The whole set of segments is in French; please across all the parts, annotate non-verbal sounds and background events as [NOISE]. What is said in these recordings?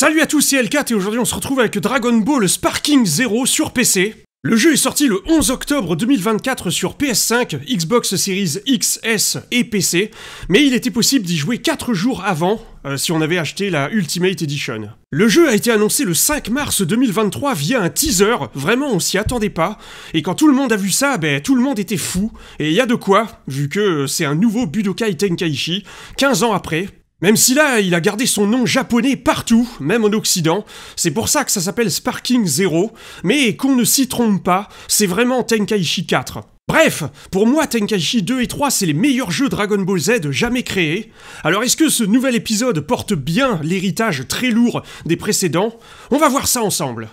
Salut à tous, c'est L4 et aujourd'hui on se retrouve avec Dragon Ball Sparking Zero sur PC. Le jeu est sorti le 11 octobre 2024 sur PS5, Xbox Series XS et PC, mais il était possible d'y jouer 4 jours avant euh, si on avait acheté la Ultimate Edition. Le jeu a été annoncé le 5 mars 2023 via un teaser, vraiment on s'y attendait pas, et quand tout le monde a vu ça, ben tout le monde était fou, et il y a de quoi, vu que euh, c'est un nouveau Budokai Tenkaichi, 15 ans après, même si là, il a gardé son nom japonais partout, même en Occident, c'est pour ça que ça s'appelle Sparking Zero, mais qu'on ne s'y trompe pas, c'est vraiment Tenkaichi 4. Bref, pour moi Tenkaichi 2 et 3 c'est les meilleurs jeux Dragon Ball Z jamais créés. Alors est-ce que ce nouvel épisode porte bien l'héritage très lourd des précédents On va voir ça ensemble.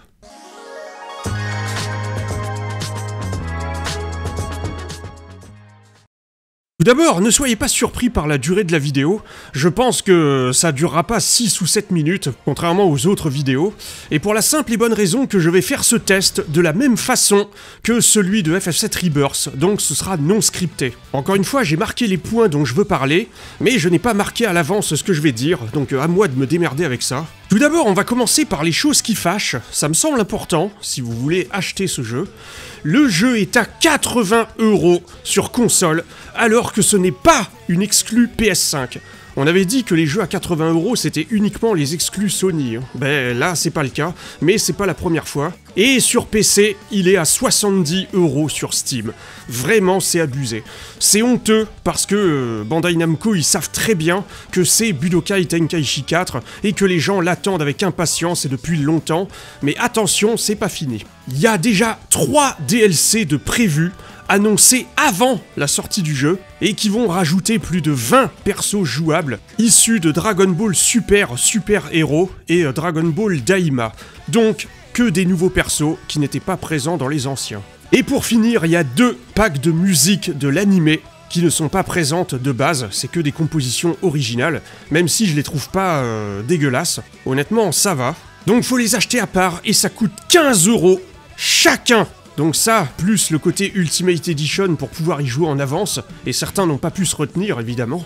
D'abord, ne soyez pas surpris par la durée de la vidéo, je pense que euh, ça durera pas 6 ou 7 minutes, contrairement aux autres vidéos, et pour la simple et bonne raison que je vais faire ce test de la même façon que celui de FF7 Rebirth, donc ce sera non scripté. Encore une fois, j'ai marqué les points dont je veux parler, mais je n'ai pas marqué à l'avance ce que je vais dire, donc euh, à moi de me démerder avec ça. Tout d'abord, on va commencer par les choses qui fâchent. Ça me semble important si vous voulez acheter ce jeu. Le jeu est à 80 euros sur console, alors que ce n'est pas une exclue PS5. On avait dit que les jeux à 80 euros c'était uniquement les exclus Sony. Hein. Ben là c'est pas le cas, mais c'est pas la première fois. Et sur PC, il est à 70 euros sur Steam. Vraiment, c'est abusé. C'est honteux parce que euh, Bandai Namco, ils savent très bien que c'est Budokai Tenkaichi 4 et que les gens l'attendent avec impatience et depuis longtemps. Mais attention, c'est pas fini. Il y a déjà 3 DLC de prévu, annoncés avant la sortie du jeu et qui vont rajouter plus de 20 persos jouables issus de Dragon Ball Super Super Hero et euh, Dragon Ball Daima. Donc que des nouveaux persos qui n'étaient pas présents dans les anciens. Et pour finir, il y a deux packs de musique de l'animé qui ne sont pas présentes de base, c'est que des compositions originales, même si je les trouve pas euh, dégueulasses. Honnêtement, ça va. Donc faut les acheter à part et ça coûte 15 euros chacun donc ça, plus le côté Ultimate Edition pour pouvoir y jouer en avance, et certains n'ont pas pu se retenir évidemment,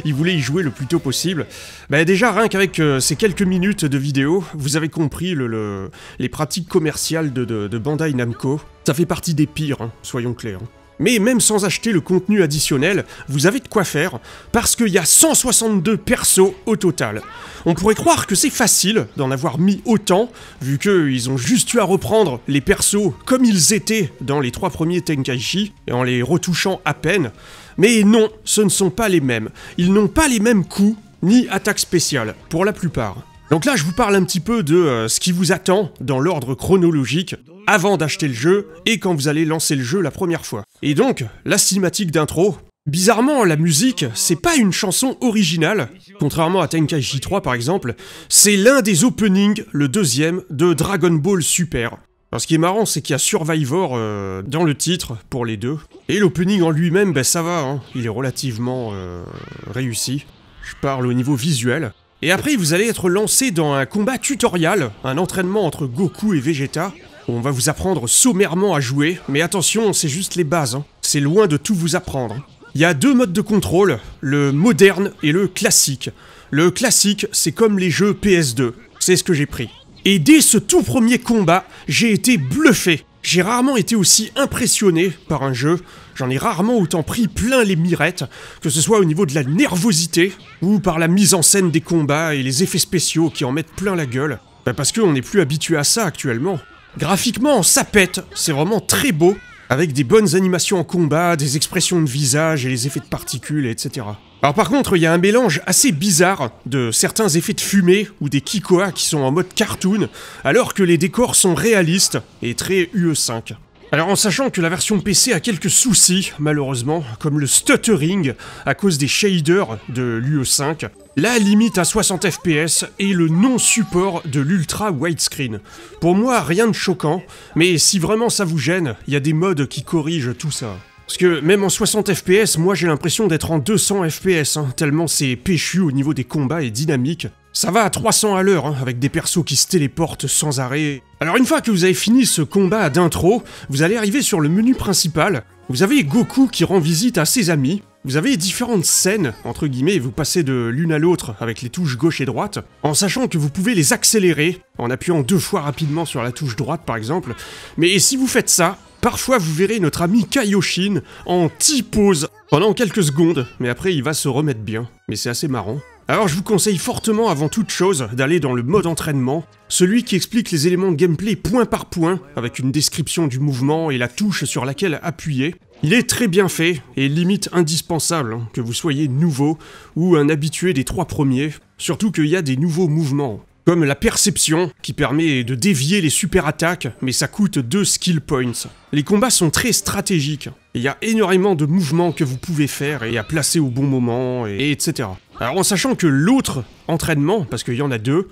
[LAUGHS] ils voulaient y jouer le plus tôt possible. Bah déjà, rien qu'avec euh, ces quelques minutes de vidéo, vous avez compris le, les pratiques commerciales de, Bandai Namco. Ça fait partie des pires, hein, soyons clairs. Hein. Mais même sans acheter le contenu additionnel, vous avez de quoi faire, parce qu'il y a 162 persos au total. On pourrait croire que c'est facile d'en avoir mis autant, vu qu'ils ont juste eu à reprendre les persos comme ils étaient dans les trois premiers Tenkaichi, et en les retouchant à peine, mais non, ce ne sont pas les mêmes. Ils n'ont pas les mêmes coups, ni attaques spéciales, pour la plupart. Donc là, je vous parle un petit peu de euh, ce qui vous attend dans l'ordre chronologique avant d'acheter le jeu et quand vous allez lancer le jeu la première fois. Et donc, la cinématique d'intro, Bizarrement, la musique, c'est pas une chanson originale, contrairement à j 3 par exemple, c'est l'un des openings, le deuxième, de Dragon Ball Super. ce qui est marrant, c'est qu'il y a Survivor euh, dans le titre pour les deux, et l'opening en lui-même, ben, ça va, hein. il est relativement euh, réussi. Je parle au niveau visuel. Et après, vous allez être lancé dans un combat tutoriel, un entraînement entre Goku et Vegeta, on va vous apprendre sommairement à jouer, mais attention, c'est juste les bases, hein. c'est loin de tout vous apprendre. Il y a deux modes de contrôle, le moderne et le classique. Le classique, c'est comme les jeux PS2, c'est ce que j'ai pris. Et dès ce tout premier combat, j'ai été bluffé. J'ai rarement été aussi impressionné par un jeu, j'en ai rarement autant pris plein les mirettes, que ce soit au niveau de la nervosité, ou par la mise en scène des combats et les effets spéciaux qui en mettent plein la gueule. Bah, parce qu'on n'est plus habitué à ça actuellement. Graphiquement, ça pète, c'est vraiment très beau, avec des bonnes animations en combat, des expressions de visage et les effets de particules, etc. Alors par contre, il y a un mélange assez bizarre de certains effets de fumée ou des kikoa qui sont en mode cartoon, alors que les décors sont réalistes et très UE5. Alors en sachant que la version PC a quelques soucis, malheureusement, comme le stuttering à cause des shaders de l'UE5, la limite à 60 fps et le non-support de l'ultra widescreen. Pour moi, rien de choquant, mais si vraiment ça vous gêne, il y a des modes qui corrigent tout ça. Parce que même en 60 FPS, moi j'ai l'impression d'être en 200 FPS, hein, tellement c'est péchu au niveau des combats et dynamique. Ça va à 300 à l'heure, hein, avec des persos qui se téléportent sans arrêt. Alors une fois que vous avez fini ce combat d'intro, vous allez arriver sur le menu principal, vous avez Goku qui rend visite à ses amis, vous avez différentes scènes, entre guillemets, et vous passez de l'une à l'autre avec les touches gauche et droite, en sachant que vous pouvez les accélérer, en appuyant deux fois rapidement sur la touche droite par exemple, mais si vous faites ça, Parfois, vous verrez notre ami Kaioshin en T-pose pendant quelques secondes, mais après il va se remettre bien. Mais c'est assez marrant. Alors je vous conseille fortement avant toute chose d'aller dans le mode entraînement, celui qui explique les éléments de gameplay point par point, avec une description du mouvement et la touche sur laquelle appuyer. Il est très bien fait et limite indispensable hein, que vous soyez nouveau ou un habitué des trois premiers, surtout qu'il y a des nouveaux mouvements comme la perception, qui permet de dévier les super attaques, mais ça coûte 2 skill points. Les combats sont très stratégiques, il y a énormément de mouvements que vous pouvez faire et à placer au bon moment, et etc. Alors en sachant que l'autre entraînement, parce qu'il y en a deux,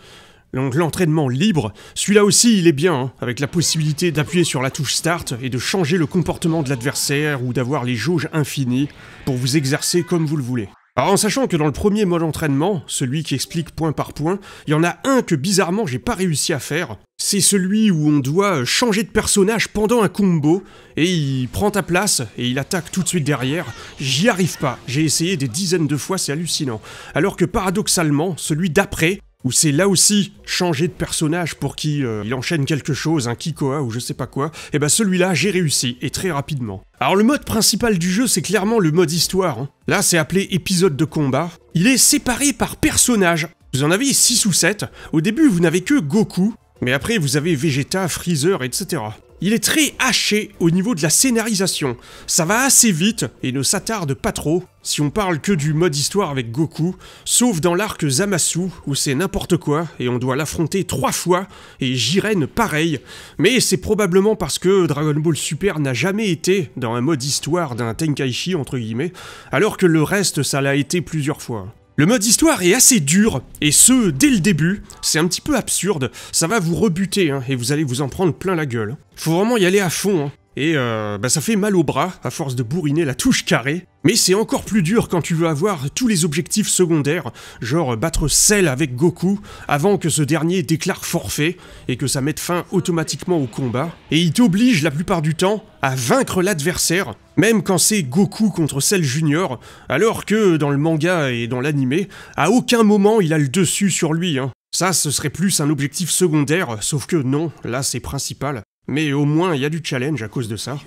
donc l'entraînement libre, celui-là aussi il est bien, hein, avec la possibilité d'appuyer sur la touche start et de changer le comportement de l'adversaire ou d'avoir les jauges infinies pour vous exercer comme vous le voulez. Alors en sachant que dans le premier mode entraînement, celui qui explique point par point, il y en a un que bizarrement j'ai pas réussi à faire. C'est celui où on doit euh, changer de personnage pendant un combo, et il prend ta place, et il attaque tout de suite derrière. J'y arrive pas, j'ai essayé des dizaines de fois, c'est hallucinant. Alors que paradoxalement, celui d'après, ou c'est là aussi changer de personnage pour qui euh, il enchaîne quelque chose, un Kikoa ou je sais pas quoi, et eh bah ben, celui-là j'ai réussi, et très rapidement. Alors le mode principal du jeu c'est clairement le mode histoire, hein. là c'est appelé épisode de combat, il est séparé par personnage, vous en avez 6 ou 7, au début vous n'avez que Goku, mais après vous avez Vegeta, Freezer, etc. Il est très haché au niveau de la scénarisation. Ça va assez vite et ne s'attarde pas trop si on parle que du mode histoire avec Goku, sauf dans l'arc Zamasu où c'est n'importe quoi et on doit l'affronter trois fois et Jiren pareil. Mais c'est probablement parce que Dragon Ball Super n'a jamais été dans un mode histoire d'un Tenkaichi entre guillemets, alors que le reste ça l'a été plusieurs fois. Le mode histoire est assez dur, et ce, dès le début, c'est un petit peu absurde, ça va vous rebuter, hein, et vous allez vous en prendre plein la gueule. Faut vraiment y aller à fond, hein et euh, bah ça fait mal au bras à force de bourriner la touche carrée. Mais c'est encore plus dur quand tu veux avoir tous les objectifs secondaires, genre battre Cell avec Goku avant que ce dernier déclare forfait et que ça mette fin automatiquement au combat, et il t'oblige la plupart du temps à vaincre l'adversaire, même quand c'est Goku contre Cell Junior, alors que dans le manga et dans l'anime, à aucun moment il a le dessus sur lui. Hein. Ça, ce serait plus un objectif secondaire, sauf que non, là c'est principal. Mais au moins, il y a du challenge à cause de ça.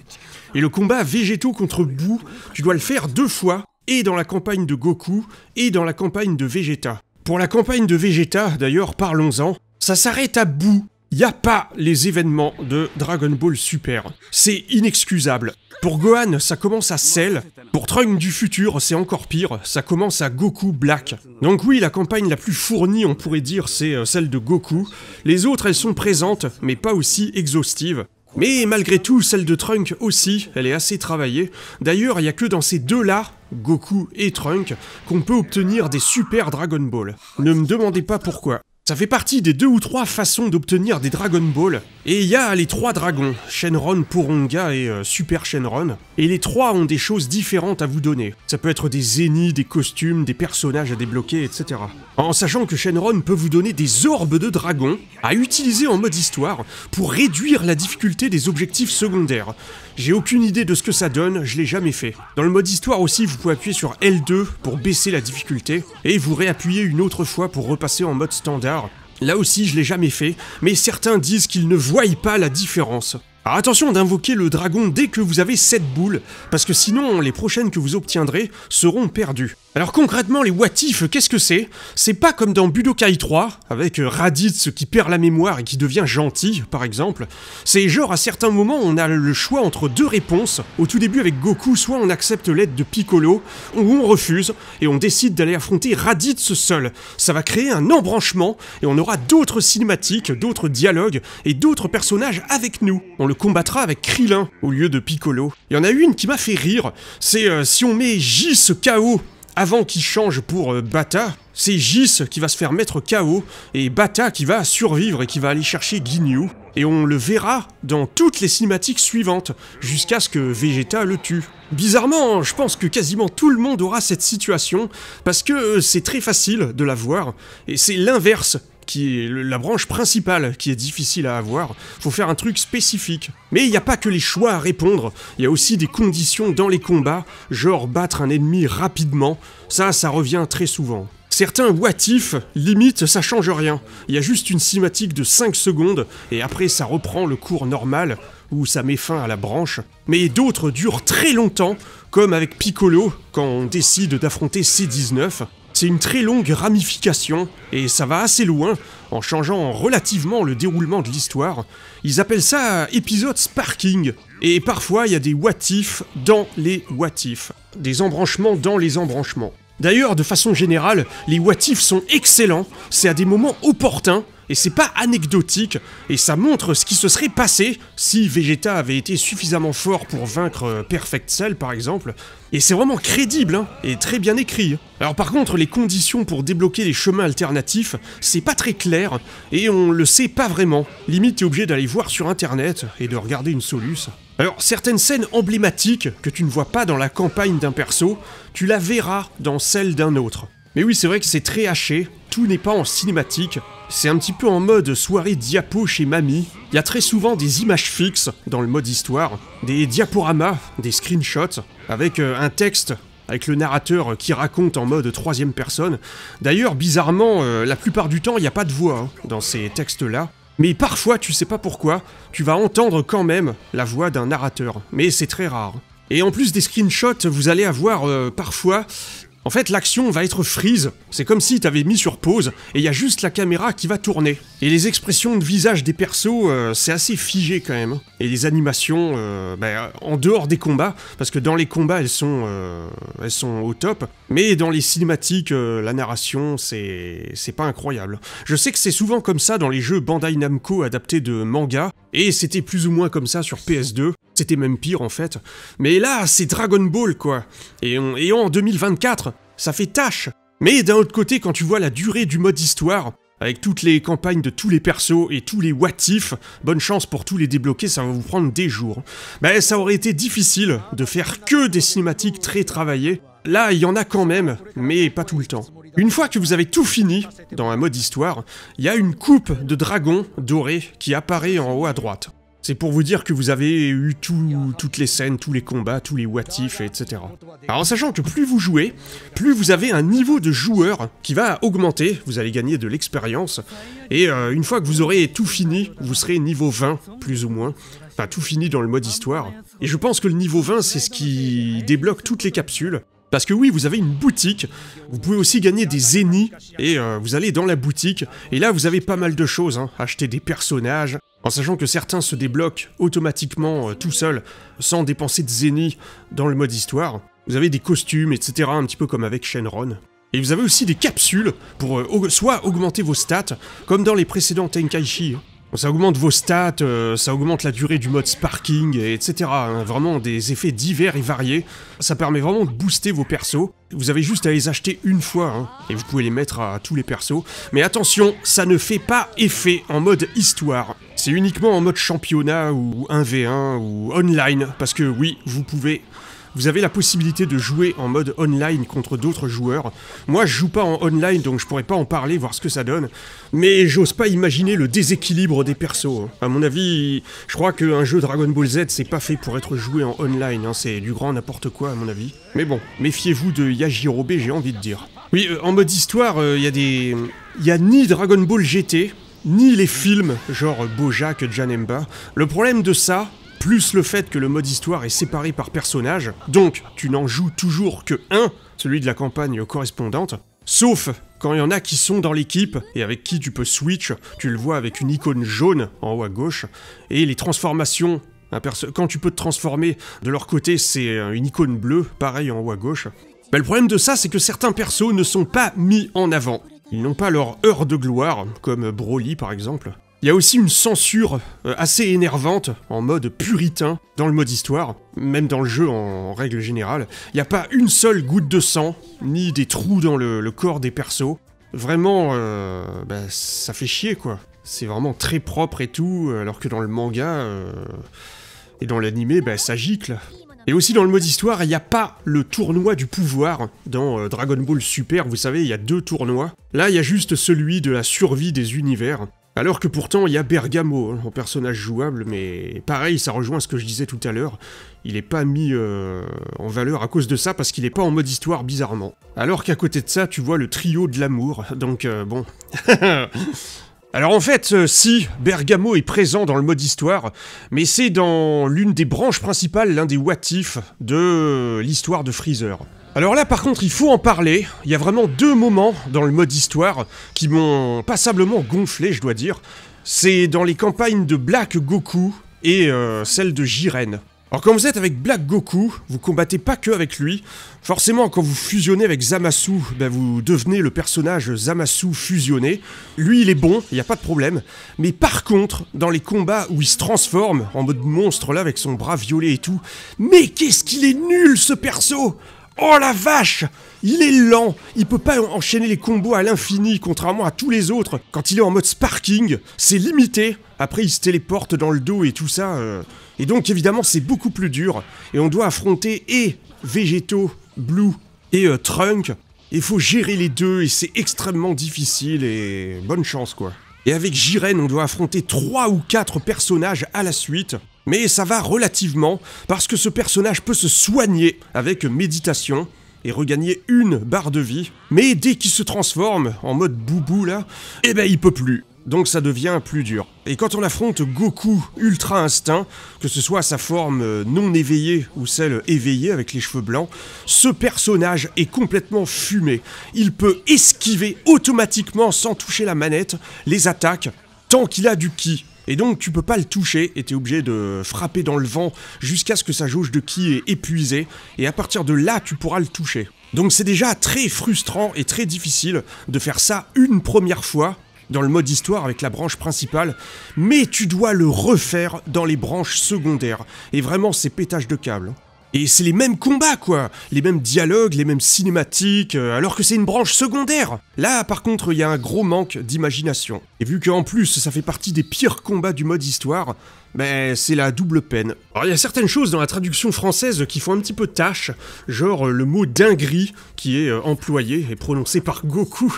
Et le combat végétaux contre Bou, tu dois le faire deux fois, et dans la campagne de Goku, et dans la campagne de Vegeta. Pour la campagne de Vegeta, d'ailleurs, parlons-en, ça s'arrête à Bou. Il n'y a pas les événements de Dragon Ball Super. C'est inexcusable. Pour Gohan, ça commence à Cell. Pour Trunks du futur, c'est encore pire. Ça commence à Goku Black. Donc oui, la campagne la plus fournie, on pourrait dire, c'est euh, celle de Goku. Les autres, elles sont présentes, mais pas aussi exhaustives. Mais malgré tout, celle de Trunk aussi, elle est assez travaillée. D'ailleurs, il n'y a que dans ces deux-là, Goku et Trunk, qu'on peut obtenir des super Dragon Ball. Ne me demandez pas pourquoi. Ça fait partie des deux ou trois façons d'obtenir des Dragon Ball. Et il y a les trois dragons, Shenron, Poronga et euh, Super Shenron. Et les trois ont des choses différentes à vous donner. Ça peut être des zéniths, des costumes, des personnages à débloquer, etc. En sachant que Shenron peut vous donner des orbes de dragon à utiliser en mode histoire pour réduire la difficulté des objectifs secondaires. J'ai aucune idée de ce que ça donne, je l'ai jamais fait. Dans le mode histoire aussi, vous pouvez appuyer sur L2 pour baisser la difficulté, et vous réappuyer une autre fois pour repasser en mode standard Là aussi, je l'ai jamais fait, mais certains disent qu'ils ne voient pas la différence. Alors attention d'invoquer le dragon dès que vous avez cette boules, parce que sinon les prochaines que vous obtiendrez seront perdues. Alors concrètement, les watifs, qu'est-ce que c'est C'est pas comme dans Budokai 3, avec Raditz qui perd la mémoire et qui devient gentil, par exemple. C'est genre à certains moments, on a le choix entre deux réponses. Au tout début avec Goku, soit on accepte l'aide de Piccolo, ou on refuse, et on décide d'aller affronter Raditz seul. Ça va créer un embranchement, et on aura d'autres cinématiques, d'autres dialogues, et d'autres personnages avec nous combattra avec Krillin au lieu de Piccolo. Il y en a une qui m'a fait rire, c'est euh, si on met Gis KO avant qu'il change pour euh, Bata, c'est Gis qui va se faire mettre KO et Bata qui va survivre et qui va aller chercher Ginyu. Et on le verra dans toutes les cinématiques suivantes, jusqu'à ce que Vegeta le tue. Bizarrement, hein, je pense que quasiment tout le monde aura cette situation, parce que euh, c'est très facile de la voir, et c'est l'inverse qui est la branche principale qui est difficile à avoir. Faut faire un truc spécifique. Mais il n'y a pas que les choix à répondre, il y a aussi des conditions dans les combats, genre battre un ennemi rapidement, ça, ça revient très souvent. Certains what if, limite ça change rien, il y a juste une cinématique de 5 secondes, et après ça reprend le cours normal, où ça met fin à la branche, mais d'autres durent très longtemps, comme avec Piccolo, quand on décide d'affronter C19, c'est une très longue ramification, et ça va assez loin, en changeant relativement le déroulement de l'histoire. Ils appellent ça épisode sparking, et parfois il y a des what dans les what des embranchements dans les embranchements. D'ailleurs, de façon générale, les what sont excellents, c'est à des moments opportuns, et c'est pas anecdotique, et ça montre ce qui se serait passé si Vegeta avait été suffisamment fort pour vaincre euh, Perfect Cell par exemple, et c'est vraiment crédible, hein, et très bien écrit. Alors par contre, les conditions pour débloquer les chemins alternatifs, c'est pas très clair, et on le sait pas vraiment. Limite, t'es obligé d'aller voir sur internet, et de regarder une soluce. Alors, certaines scènes emblématiques que tu ne vois pas dans la campagne d'un perso, tu la verras dans celle d'un autre. Mais oui, c'est vrai que c'est très haché, tout n'est pas en cinématique, c'est un petit peu en mode soirée diapo chez mamie. Il y a très souvent des images fixes dans le mode histoire, des diaporamas, des screenshots, avec euh, un texte avec le narrateur qui raconte en mode troisième personne. D'ailleurs, bizarrement, euh, la plupart du temps, il n'y a pas de voix hein, dans ces textes-là. Mais parfois, tu sais pas pourquoi, tu vas entendre quand même la voix d'un narrateur. Mais c'est très rare. Et en plus des screenshots, vous allez avoir euh, parfois en fait, l'action va être freeze, c'est comme si t'avais mis sur pause, et il y a juste la caméra qui va tourner. Et les expressions de visage des persos, euh, c'est assez figé quand même. Et les animations, euh, ben, en dehors des combats, parce que dans les combats, elles sont, euh, elles sont au top, mais dans les cinématiques, la narration, c'est pas incroyable. Je sais que c'est souvent comme ça dans les jeux Bandai Namco adaptés de manga, et c'était plus ou moins comme ça sur PS2, c'était même pire en fait. Mais là, c'est Dragon Ball quoi. Et, en 2024, ça fait tâche. Mais d'un autre côté, quand tu vois la durée du mode histoire, avec toutes les campagnes de tous les persos et tous les what bonne chance pour tous les débloquer, ça va vous prendre des jours. ben ça aurait été difficile de faire que des cinématiques très travaillées. Là, il y en a quand même, mais pas tout le temps. Une fois que vous avez tout fini, dans un mode histoire, il y a une coupe de dragon doré qui apparaît en haut à droite. C'est pour vous dire que vous avez eu toutes les scènes, tous les combats, tous les watifs, etc. Alors en sachant que plus vous jouez, plus vous avez un niveau de joueur qui va augmenter, vous allez gagner de l'expérience, et euh, une fois que vous aurez tout fini, vous serez niveau 20, plus ou moins. Enfin, tout fini dans le mode histoire. Et je pense que le niveau 20, c'est ce qui débloque toutes les capsules, parce que oui, vous avez une boutique, vous pouvez aussi gagner des zénis, et euh, vous allez dans la boutique, et là vous avez pas mal de choses, hein. acheter des personnages, en sachant que certains se débloquent automatiquement euh, tout seuls, sans dépenser de zénis dans le mode histoire. Vous avez des costumes, etc., un petit peu comme avec Shenron. Et vous avez aussi des capsules pour euh, soit augmenter vos stats, comme dans les précédents Tenkaichi, hein. Ça augmente vos stats, euh, ça augmente la durée du mode sparking, etc. Hein. vraiment des effets divers et variés. Ça permet vraiment de booster vos persos. Vous avez juste à les acheter une fois, hein, et vous pouvez les mettre à tous les persos. Mais attention, ça ne fait pas effet en mode histoire. C'est uniquement en mode championnat ou 1v1 ou online, parce que oui, vous pouvez vous avez la possibilité de jouer en mode online contre d'autres joueurs. Moi, je joue pas en online, donc je pourrais pas en parler, voir ce que ça donne. Mais j'ose pas imaginer le déséquilibre des persos. À mon avis, je crois qu'un jeu Dragon Ball Z, c'est pas fait pour être joué en online. Hein. C'est du grand n'importe quoi, à mon avis. Mais bon, méfiez-vous de Yajirobe, j'ai envie de dire. Oui, euh, en mode histoire, euh, il y a des... Il a ni Dragon Ball GT, ni les films, genre Bojack, Janemba. Le problème de ça, plus le fait que le mode histoire est séparé par personnage, donc tu n'en joues toujours que un, celui de la campagne correspondante, sauf quand il y en a qui sont dans l'équipe et avec qui tu peux switch, tu le vois avec une icône jaune en haut à gauche, et les transformations quand tu peux te transformer de leur côté, c'est euh, une icône bleue, pareil en haut à gauche. Mais bah, le problème de ça, c'est que certains persos ne sont pas mis en avant. Ils n'ont pas leur heure de gloire, comme Broly par exemple. Il y a aussi une censure euh, assez énervante, en mode puritain, dans le mode histoire, même dans le jeu en, règle générale. Il n'y a pas une seule goutte de sang, ni des trous dans le, corps des persos. Vraiment, euh, bah, ça fait chier quoi. C'est vraiment très propre et tout, alors que dans le manga euh, et dans l'animé, bah, ça gicle. Et aussi dans le mode histoire, il n'y a pas le tournoi du pouvoir. Dans Dragon Ball Super, vous savez, il y a deux tournois. Là, il y a juste celui de la survie des univers. Alors que pourtant, il y a Bergamo en hein, personnage jouable, mais pareil, ça rejoint ce que je disais tout à l'heure. Il n'est pas mis euh, en valeur à cause de ça parce qu'il n'est pas en mode histoire bizarrement. Alors qu'à côté de ça, tu vois le trio de l'amour, donc euh, bon. [LAUGHS] Alors en fait, euh, si, Bergamo est présent dans le mode histoire, mais c'est dans l'une des branches principales, l'un des what de l'histoire de Freezer. Alors là par contre il faut en parler, il y a vraiment deux moments dans le mode histoire qui m'ont passablement gonflé je dois dire. C'est dans les campagnes de Black Goku et euh, celle de Jiren. Alors quand vous êtes avec Black Goku, vous combattez pas que avec lui. Forcément, quand vous fusionnez avec Zamasu, ben, vous devenez le personnage Zamasu fusionné. Lui, il est bon, il n'y a pas de problème. Mais par contre, dans les combats où il se transforme en mode monstre là avec son bras violet et tout, mais qu'est-ce qu'il est nul ce perso Oh la vache Il est lent Il peut pas enchaîner les combos à l'infini, contrairement à tous les autres. Quand il est en mode sparking, c'est limité. Après, il se téléporte dans le dos et tout ça. Euh. Et donc, évidemment, c'est beaucoup plus dur. Et on doit affronter et Végétaux, Blue et euh, Trunk. Il faut gérer les deux et c'est extrêmement difficile et bonne chance quoi. Et avec Jiren, on doit affronter 3 ou 4 personnages à la suite. Mais ça va relativement, parce que ce personnage peut se soigner avec méditation et regagner une barre de vie. Mais dès qu'il se transforme en mode boubou là, eh ben il peut plus. Donc ça devient plus dur. Et quand on affronte Goku Ultra Instinct, que ce soit sa forme euh, non éveillée ou celle éveillée avec les cheveux blancs, ce personnage est complètement fumé. Il peut esquiver automatiquement sans toucher la manette les attaques tant qu'il a du ki. Et donc tu peux pas le toucher et t'es obligé de frapper dans le vent jusqu'à ce que sa jauge de ki est épuisée et à partir de là tu pourras le toucher. Donc c'est déjà très frustrant et très difficile de faire ça une première fois dans le mode histoire avec la branche principale, mais tu dois le refaire dans les branches secondaires. Et vraiment c'est pétage de câble. Et c'est les mêmes combats, quoi, les mêmes dialogues, les mêmes cinématiques, euh, alors que c'est une branche secondaire. Là, par contre, il y a un gros manque d'imagination. Et vu qu'en plus, ça fait partie des pires combats du mode histoire, ben, c'est la double peine. Alors, il y a certaines choses dans la traduction française qui font un petit peu tâche, genre euh, le mot dinguerie qui est euh, employé et prononcé par Goku,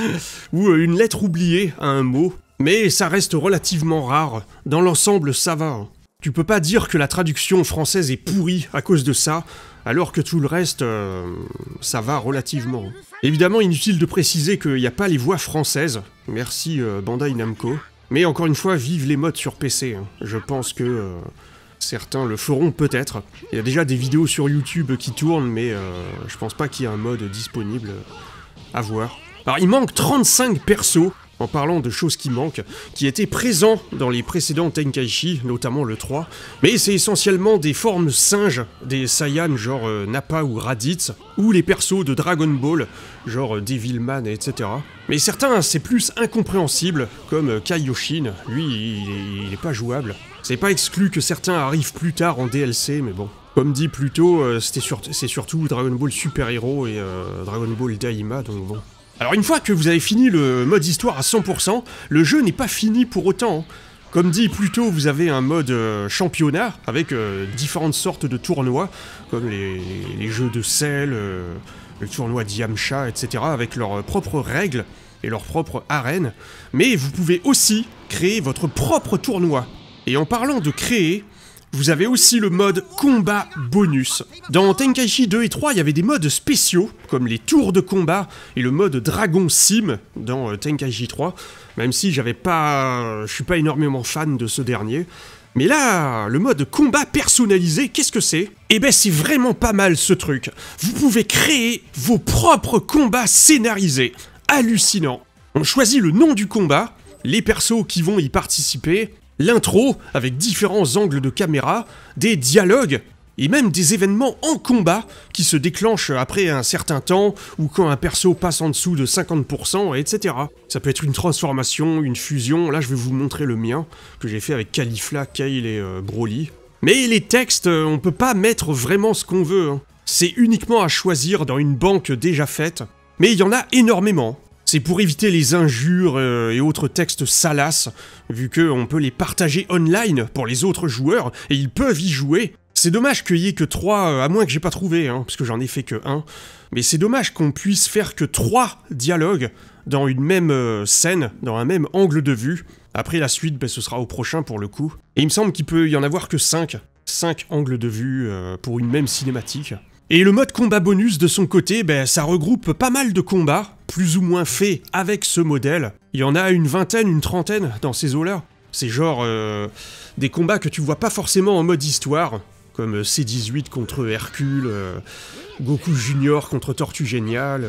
[LAUGHS] ou une lettre oubliée à un mot, mais ça reste relativement rare. Dans l'ensemble, ça va. Hein. Tu peux pas dire que la traduction française est pourrie à cause de ça, alors que tout le reste, euh, ça va relativement. Évidemment, inutile de préciser qu'il n'y a pas les voix françaises, merci euh, Bandai Namco, mais encore une fois, vive les modes sur PC, hein. je pense que euh, certains le feront peut-être. Il y a déjà des vidéos sur YouTube qui tournent, mais je pense pas qu'il y ait un mode disponible à voir. Alors il manque 35 persos, en parlant de choses qui manquent, qui étaient présents dans les précédents Tenkaichi, notamment le 3, mais c'est essentiellement des formes singes, des Saiyans genre euh, Nappa ou Raditz, ou les persos de Dragon Ball, genre euh, Devilman, etc. Mais certains, c'est plus incompréhensible, comme euh, Kaioshin, lui, il est, pas jouable. C'est pas exclu que certains arrivent plus tard en DLC, mais bon. Comme dit plus tôt, c'est surtout Dragon Ball Super Hero et Dragon Ball Daima, donc bon. Alors une fois que vous avez fini le mode histoire à 100%, le jeu n'est pas fini pour autant. Hein. Comme dit plus tôt, vous avez un mode euh, championnat avec euh, différentes sortes de tournois, comme les, jeux de sel, euh, le tournoi d'Yamsha, etc., avec leurs propres règles et leurs propres arènes. Mais vous pouvez aussi créer votre propre tournoi. Et en parlant de créer, vous avez aussi le mode combat bonus. Dans Tenkaichi 2 et 3, il y avait des modes spéciaux, comme les tours de combat et le mode Dragon Sim dans euh, Tenkaichi 3, même si j'avais pas. je suis pas énormément fan de ce dernier. Mais là, le mode combat personnalisé, qu'est-ce que c'est Eh ben c'est vraiment pas mal ce truc. Vous pouvez créer vos propres combats scénarisés. Hallucinant. On choisit le nom du combat, les persos qui vont y participer, L'intro, avec différents angles de caméra, des dialogues, et même des événements en combat qui se déclenchent après un certain temps ou quand un perso passe en dessous de 50%, etc. Ça peut être une transformation, une fusion, là je vais vous montrer le mien, que j'ai fait avec Califla, Kyle et euh, Broly. Mais les textes, euh, on peut pas mettre vraiment ce qu'on veut, hein. c'est uniquement à choisir dans une banque déjà faite, mais il y en a énormément. C'est pour éviter les injures euh, et autres textes salaces, vu qu'on peut les partager online pour les autres joueurs, et ils peuvent y jouer. C'est dommage qu'il y ait que trois, euh, à moins que j'ai pas trouvé, hein, parce que j'en ai fait que un. mais c'est dommage qu'on puisse faire que trois dialogues dans une même euh, scène, dans un même angle de vue. Après la suite, ben, ce sera au prochain pour le coup. Et il me semble qu'il peut y en avoir que 5, Cinq angles de vue pour une même cinématique. Et le mode combat bonus de son côté, ben, ça regroupe pas mal de combats, plus ou moins faits avec ce modèle. Il y en a une vingtaine, une trentaine dans ces eaux-là. C'est genre euh, des combats que tu vois pas forcément en mode histoire, comme euh, C18 contre Hercule, euh, Goku Junior contre Tortue Géniale.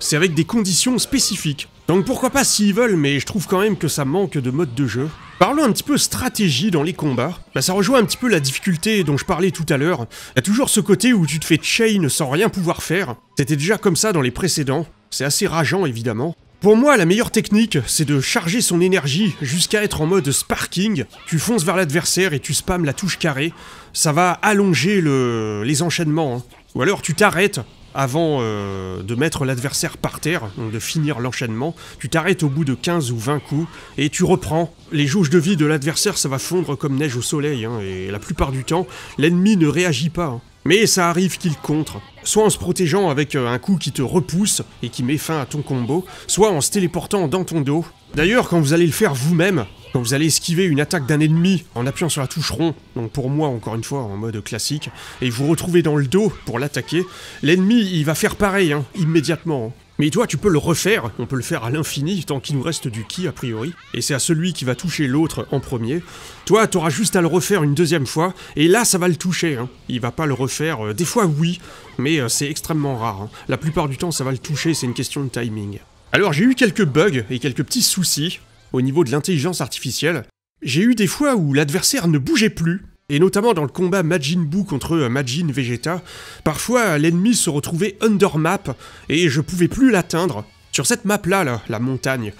c'est avec des conditions spécifiques. Donc pourquoi pas s'ils veulent, mais je trouve quand même que ça manque de mode de jeu. Parlons un petit peu stratégie dans les combats. Bah, ça rejoint un petit peu la difficulté dont je parlais tout à l'heure. y Il a toujours ce côté où tu te fais chain sans rien pouvoir faire. C'était déjà comme ça dans les précédents. C'est assez rageant évidemment. Pour moi, la meilleure technique, c'est de charger son énergie jusqu'à être en mode sparking. Tu fonces vers l'adversaire et tu spammes la touche carrée. Ça va allonger le... les enchaînements. Hein. Ou alors tu t'arrêtes, avant euh, de mettre l'adversaire par terre, donc de finir l'enchaînement, tu t'arrêtes au bout de 15 ou 20 coups et tu reprends. Les jauges de vie de l'adversaire, ça va fondre comme neige au soleil, hein, et la plupart du temps, l'ennemi ne réagit pas. Hein. Mais ça arrive qu'il contre, soit en se protégeant avec euh, un coup qui te repousse et qui met fin à ton combo, soit en se téléportant dans ton dos. D'ailleurs, quand vous allez le faire vous-même, quand vous allez esquiver une attaque d'un ennemi en appuyant sur la touche rond, donc pour moi encore une fois en mode classique, et vous retrouvez dans le dos pour l'attaquer, l'ennemi il va faire pareil, hein, immédiatement. Hein. Mais toi, tu peux le refaire, on peut le faire à l'infini tant qu'il nous reste du ki a priori, et c'est à celui qui va toucher l'autre en premier. Toi, t'auras juste à le refaire une deuxième fois, et là, ça va le toucher. Hein. Il va pas le refaire, euh, des fois oui, mais euh, c'est extrêmement rare. La plupart du temps, ça va le toucher, c'est une question de timing. Alors j'ai eu quelques bugs et quelques petits soucis, au niveau de l'intelligence artificielle, j'ai eu des fois où l'adversaire ne bougeait plus, et notamment dans le combat Majin Buu contre euh, Majin Vegeta, parfois l'ennemi se retrouvait under map et je pouvais plus l'atteindre. Sur cette map là, là la montagne.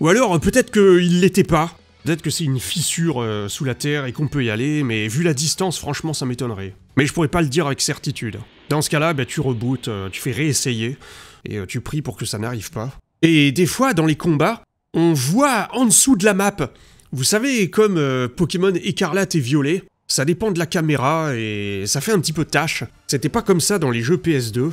Ou alors peut-être qu'il l'était pas. Peut-être que c'est une fissure euh, sous la terre et qu'on peut y aller, mais vu la distance, franchement, ça m'étonnerait. Mais je pourrais pas le dire avec certitude. Dans ce cas-là, bah, tu rebootes, euh, tu fais réessayer, et tu pries pour que ça n'arrive pas. Et des fois, dans les combats, on voit en dessous de la map. Vous savez, comme euh, Pokémon écarlate et violet, ça dépend de la caméra et ça fait un petit peu tâche. C'était pas comme ça dans les jeux PS2.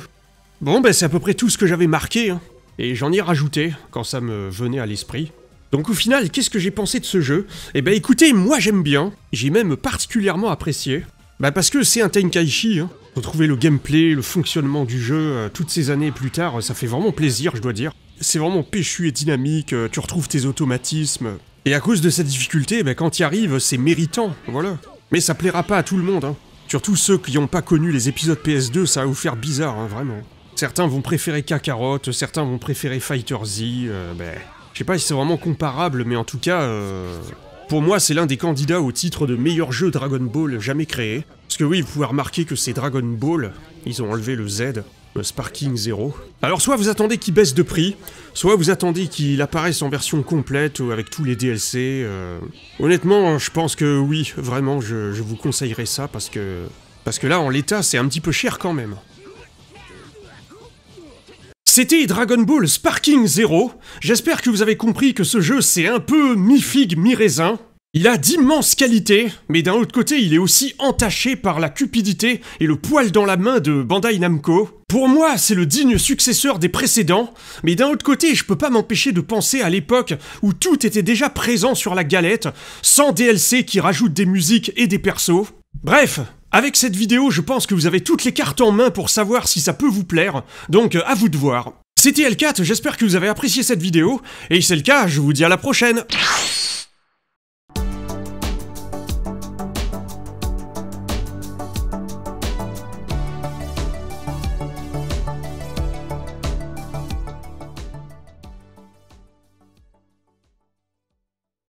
Bon, ben c'est à peu près tout ce que j'avais marqué, hein. et j'en ai rajouté quand ça me venait à l'esprit. Donc au final, qu'est-ce que j'ai pensé de ce jeu Eh ben écoutez, moi j'aime bien, j'ai même particulièrement apprécié. Bah parce que c'est un Tenkaichi, hein. retrouver le gameplay, le fonctionnement du jeu, euh, toutes ces années plus tard, ça fait vraiment plaisir, je dois dire c'est vraiment péchu et dynamique, euh, tu retrouves tes automatismes. Et à cause de cette difficulté, ben, quand y arrives, c'est méritant, voilà. Mais ça plaira pas à tout le monde, hein. Surtout ceux qui n'ont pas connu les épisodes PS2, ça va vous faire bizarre, hein, vraiment. Certains vont préférer Kakarot, certains vont préférer Fighter Z, euh, Ben, je sais pas si c'est vraiment comparable, mais en tout cas, euh, pour moi, c'est l'un des candidats au titre de meilleur jeu Dragon Ball jamais créé. Parce que oui, vous pouvez remarquer que c'est Dragon Ball, ils ont enlevé le Z, euh, Sparking Zero. Alors soit vous attendez qu'il baisse de prix, soit vous attendez qu'il apparaisse en version complète ou euh, avec tous les DLC. Euh. Honnêtement, je pense que oui, vraiment, je, vous conseillerais ça parce que... Parce que là, en l'état, c'est un petit peu cher quand même. C'était Dragon Ball Sparking Zero. J'espère que vous avez compris que ce jeu, c'est un peu mi fig, mi-raisin. Il a d'immenses qualités, mais d'un autre côté, il est aussi entaché par la cupidité et le poil dans la main de Bandai Namco. Pour moi, c'est le digne successeur des précédents, mais d'un autre côté, je peux pas m'empêcher de penser à l'époque où tout était déjà présent sur la galette, sans DLC qui rajoute des musiques et des persos. Bref, avec cette vidéo, je pense que vous avez toutes les cartes en main pour savoir si ça peut vous plaire, donc à vous de voir. C'était L4, j'espère que vous avez apprécié cette vidéo, et si c'est le cas, je vous dis à la prochaine